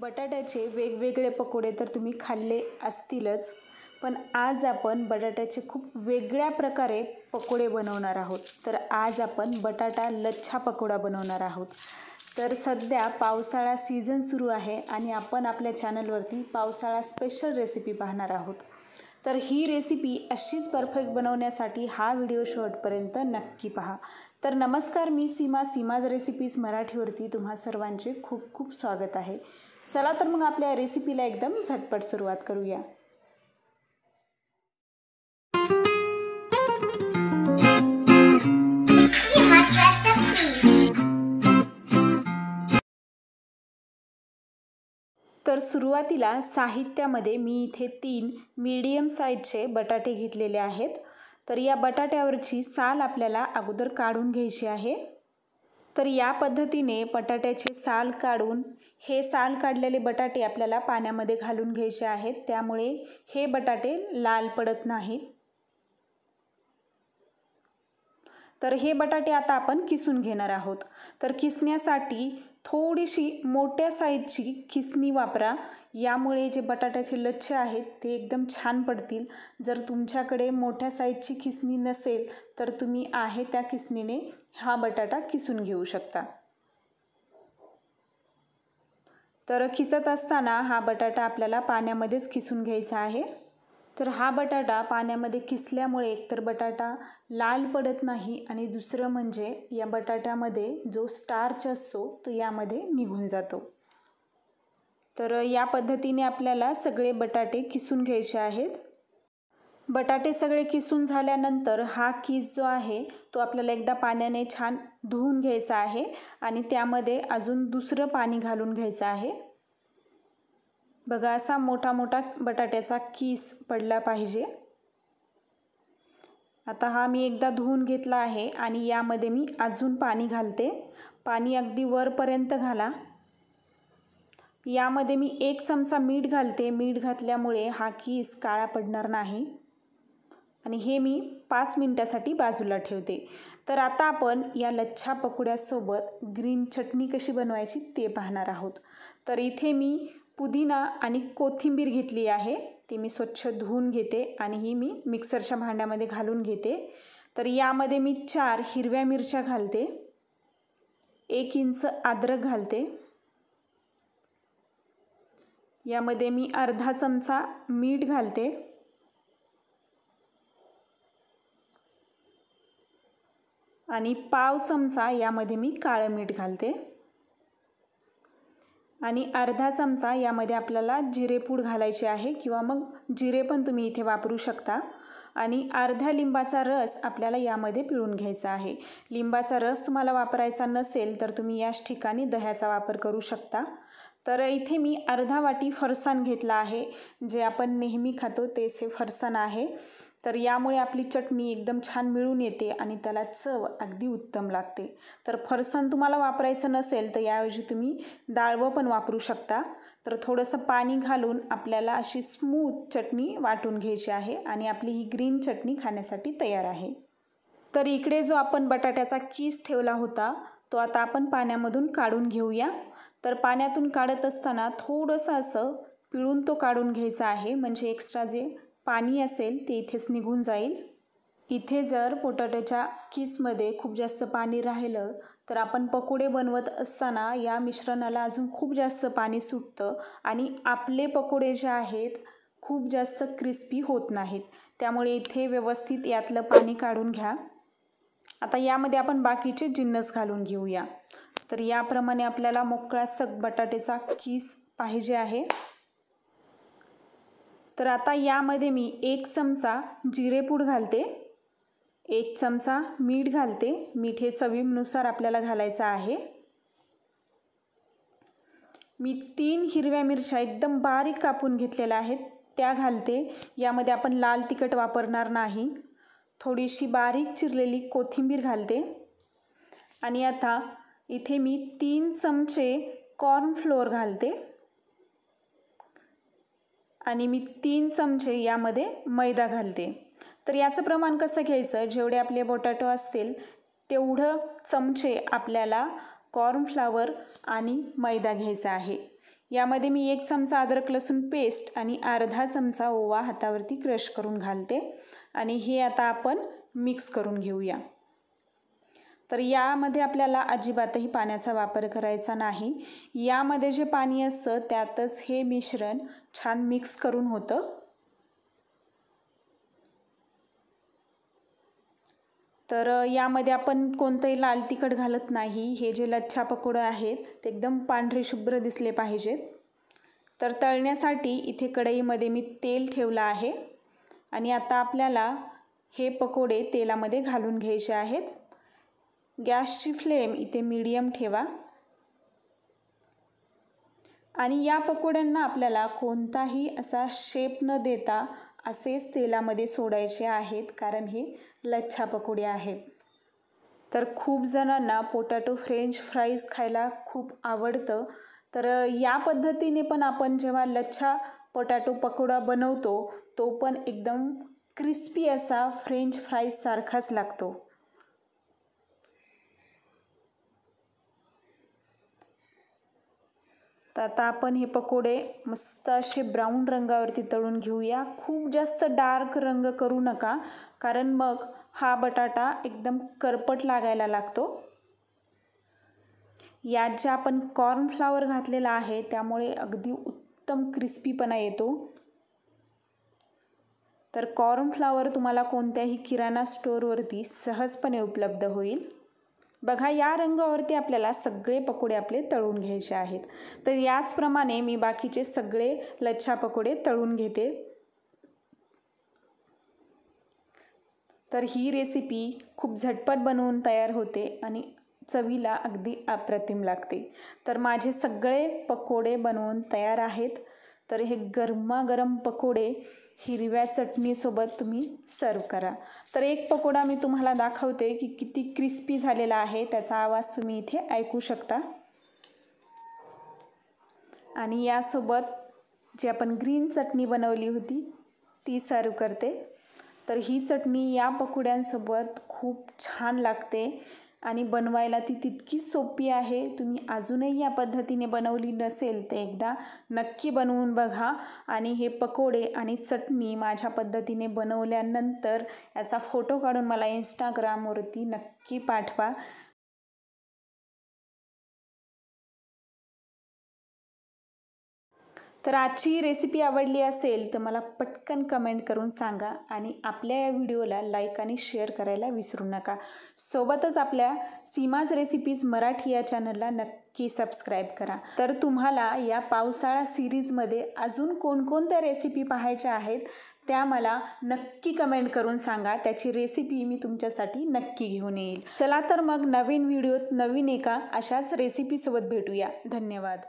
बटाट्याचे वेगवेगळे पकोडे तर तुम्ही खाल्ले असतीलच पण आज आपण बटाट्याचे खूप वेगळ्या प्रकारे पकोडे बनवणार आहोत तर आज आपण बटाटा लच्छा पकोडा बनवणार आहोत तर सध्या पावसाळा सीझन सुरू आहे आणि आपण आपल्या चॅनलवरती पावसाळा स्पेशल रेसिपी पाहणार आहोत तर ही रेसिपी अशीच परफेक्ट बनवण्यासाठी हा व्हिडिओ शॉर्टपर्यंत नक्की पहा तर नमस्कार मी सीमा सीमाज रेसिपीज मराठीवरती तुम्हा सर्वांचे खूप खूप स्वागत आहे चला तर मग आपल्या रेसिपीला एकदम झटपट सुरुवात करूया तर सुरुवातीला साहित्यामध्ये मी इथे तीन मीडियम साईजचे बटाटे घेतलेले आहेत तर या बटाट्यावरची साल आपल्याला अगोदर काढून घ्यायची आहे तर या पद्धतीने बटाट्याची साल काढून हे साल काढलेले बटाटे आपल्याला पाण्यामध्ये घालून घ्यायचे आहेत त्यामुळे हे बटाटे लाल पडत नाहीत तर हे बटाटे आता आपण किसून घेणार आहोत तर किसण्यासाठी थोडीशी मोठ्या साईजची खिसणी वापरा यामुळे जे बटाट्याचे लच्छ आहेत ते एकदम छान पडतील जर तुमच्याकडे मोठ्या साईजची खिसणी नसेल तर तुम्ही आहे त्या खिसणीने हा बटाटा किसून घेऊ शकता तर खिसत असताना हा बटाटा आपल्याला पाण्यामध्येच खिसून घ्यायचा आहे तर हा बटाटा पाण्यामध्ये खिसल्यामुळे एकतर बटाटा लाल पडत नाही आणि दुसरं म्हणजे या बटाट्यामध्ये जो स्टार्च असतो तो यामध्ये निघून जातो तर या पद्धतीने आपल्याला सगळे बटाटे खिसून घ्यायचे आहेत बटाटे सगळे किसून झाल्यानंतर हा किस जो आहे तो आपल्याला एकदा पाण्याने छान धुवून घ्यायचा आहे आणि त्यामध्ये अजून दुसरं पाणी घालून घ्यायचं आहे बघा असा मोठा मोठा बटाट्याचा किस पडला पाहिजे आता हा मी एकदा धुवून घेतला आहे आणि यामध्ये मी अजून पाणी घालते पाणी अगदी वरपर्यंत घाला यामध्ये मी एक चमचा मीठ घालते मीठ घातल्यामुळे हा किस काळा पडणार नाही आणि हे मी पाच मिनटासाठी बाजूला ठेवते तर आता आपण या लच्छा पकोड्यासोबत ग्रीन चटणी कशी बनवायची ते पाहणार आहोत तर इथे मी पुदिना आणि कोथिंबीर घेतली आहे ती मी स्वच्छ धुवून घेते आणि ही मी मिक्सरच्या भांड्यामध्ये घालून घेते तर यामध्ये मी चार हिरव्या मिरच्या घालते एक इंच आद्रक घालते यामध्ये मी अर्धा चमचा मीठ घालते आणि पाव चमचा यामध्ये मी काळं मीठ घालते आणि अर्धा चमचा यामध्ये आपल्याला जिरेपूड घालायची आहे किंवा मग जिरे पण तुम्ही इथे वापरू शकता आणि अर्ध्या लिंबाचा रस आपल्याला यामध्ये पिळून घ्यायचा आहे लिंबाचा रस तुम्हाला वापरायचा नसेल तर तुम्ही याच ठिकाणी दह्याचा वापर करू शकता तर इथे मी अर्धा वाटी फरसाण घेतला आहे जे आपण नेहमी खातो तेच हे फरसाण आहे तर यामुळे आपली चटणी एकदम छान मिळून येते आणि त्याला चव अगदी उत्तम लागते तर फरसाण तुम्हाला वापरायचं नसेल तर याऐवजी तुम्ही डाळवं पण वापरू शकता तर थोडंसं पाणी घालून आपल्याला अशी स्मूथ चटणी वाटून घ्यायची आहे आणि आपली ही ग्रीन चटणी खाण्यासाठी तयार आहे तर इकडे जो आपण बटाट्याचा कीस ठेवला होता तो आता आपण पाण्यामधून काढून घेऊया तर पाण्यातून काढत असताना थोडंसं असं पिळून तो काढून घ्यायचा आहे म्हणजे एक्स्ट्रा जे पाणी असेल ते इथेच निघून जाईल इथे जर पोटाट्याच्या किसमध्ये खूप जास्त पाणी राहिलं तर आपण पकोडे बनवत असताना या मिश्रणाला अजून खूप जास्त पाणी सुटतं आणि आपले पकोडे जे आहेत खूप जास्त क्रिस्पी होत नाहीत त्यामुळे इथे व्यवस्थित यातलं पाणी काढून घ्या आता यामध्ये आपण बाकीचे जिन्नस घालून घेऊया तर याप्रमाणे आपल्याला मोकळा सग बटाट्याचा किस पाहिजे आहे तर आता यामध्ये मी एक चमचा जिरेपूड घालते एक चमचा मीठ घालते मीठ हे चवीनुसार आपल्याला घालायचं आहे मी तीन हिरव्या मिरच्या एकदम बारीक कापून घेतलेल्या आहेत त्या घालते यामध्ये आपण लाल तिखट वापरणार नाही थोडीशी बारीक चिरलेली कोथिंबीर घालते आणि आता इथे मी तीन चमचे कॉर्नफ्लोअर घालते आणि मी तीन चमचे यामध्ये मैदा घालते तर याचं प्रमाण कसं घ्यायचं जेवढे आपले बटाटो असतील तेवढं चमचे आपल्याला कॉर्नफ्लावर आणि मैदा घ्यायचा आहे यामध्ये मी एक चमचा अद्रक लसूण पेस्ट आणि अर्धा चमचा ओवा हातावरती क्रश करून घालते आणि हे आता आपण मिक्स करून घेऊया तर यामध्ये आपल्याला अजिबातही पाण्याचा वापर करायचा नाही यामध्ये जे पाणी असतं त्यातच हे मिश्रण छान मिक्स करून होतं तर यामध्ये आपण कोणतंही लाल तिखट घालत नाही हे जे लच्छा पकोडं आहेत ते एकदम पांढरे शुभ्र दिसले पाहिजेत तर तळण्यासाठी इथे कढईमध्ये मी तेल ठेवलं आहे आणि आता आपल्याला हे पकोडे तेलामध्ये घालून घ्यायचे आहेत गॅसची फ्लेम इथे मीडियम ठेवा आणि या पकोड्यांना आपल्याला कोणताही असा शेप न देता असेच तेलामध्ये सोडायचे आहेत कारण हे लच्छा पकोडे आहेत तर खूप जणांना पोटॅटो फ्रेंच फ्राईज खायला खूप आवडतं तर या पद्धतीने पण आपण जेव्हा लच्छा पोटॅटो पकोडा बनवतो तो पण एकदम क्रिस्पी असा फ्रेंच फ्राईजसारखाच लागतो तर आता आपण हे पकोडे मस्त असे ब्राऊन रंगावरती तळून घेऊया खूप जास्त डार्क रंग करू नका कारण मग हा बटाटा एकदम करपट लागायला लागतो यात जे आपण कॉर्नफ्लावर घातलेला आहे त्यामुळे अगदी उत्तम क्रिस्पीपणा येतो तर कॉर्नफ्लावर तुम्हाला कोणत्याही किराणा स्टोअरवरती सहजपणे उपलब्ध होईल बघा या रंगावरती आपल्याला सगळे पकोडे आपले तळून घ्यायचे आहेत तर याचप्रमाणे मी बाकीचे सगळे लच्छा पकोडे तळून घेते तर ही रेसिपी खूप झटपट बनवून तयार होते आणि चवीला अगदी अप्रतिम लागते तर माझे सगळे पकोडे बनवून तयार आहेत तर हे गरमागरम पकोडे हिरव्या चटणीसोबत तुम्ही सर्व करा तर एक पकोडा मी तुम्हाला दाखवते की किती क्रिस्पी झालेला आहे त्याचा आवाज तुम्ही इथे ऐकू शकता आणि यासोबत जी आपण ग्रीन चटणी बनवली होती ती सर्व करते तर ही चटणी या पकोड्यांसोबत खूप छान लागते आणि बनवायला ती तितकीच सोपी आहे तुम्ही अजूनही या पद्धतीने बनवली नसेल तर एकदा नक्की बनवून बघा आणि हे पकोडे आणि चटणी माझ्या पद्धतीने बनवल्यानंतर याचा फोटो काढून मला इंस्टाग्रामवरती नक्की पाठवा तर आजची रेसिपी आवडली असेल तर मला पटकन कमेंट करून सांगा आणि आपल्या या व्हिडिओला लाईक आणि शेअर करायला विसरू नका सोबतच आपल्या सीमाज रेसिपीज मराठी या चॅनलला नक्की सबस्क्राईब करा तर तुम्हाला या पावसाळा सिरीजमध्ये अजून कोणकोणत्या रेसिपी पाहायच्या आहेत त्या मला नक्की कमेंट करून सांगा त्याची रेसिपी मी तुमच्यासाठी नक्की घेऊन येईल चला तर मग नवीन व्हिडिओत नवीन एका अशाच रेसिपीसोबत भेटूया धन्यवाद